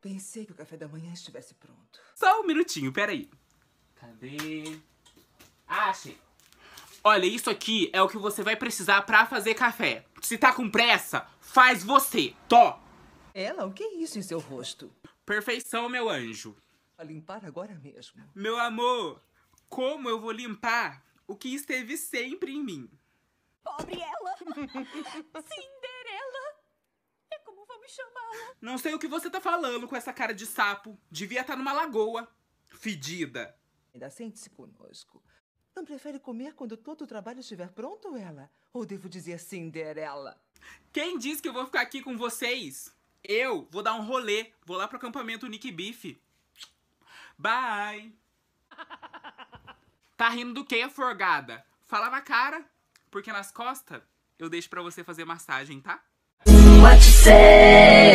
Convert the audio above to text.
Pensei que o café da manhã estivesse pronto. Só um minutinho, peraí. Cadê? Ah, achei. Olha, isso aqui é o que você vai precisar pra fazer café. Se tá com pressa, faz você. Tó! Ela, o que é isso em seu rosto? Perfeição, meu anjo. A limpar agora mesmo. Meu amor, como eu vou limpar o que esteve sempre em mim? Pobre ela! Sim, não sei o que você tá falando com essa cara de sapo. Devia estar tá numa lagoa. Fedida. Ainda sente-se conosco. Não prefere comer quando todo o trabalho estiver pronto, ela? Ou devo dizer Cinderela? Quem disse que eu vou ficar aqui com vocês? Eu vou dar um rolê. Vou lá pro acampamento Nick Beef. Bye. Tá rindo do que, forgada? Fala na cara, porque nas costas eu deixo pra você fazer massagem, tá? What you say?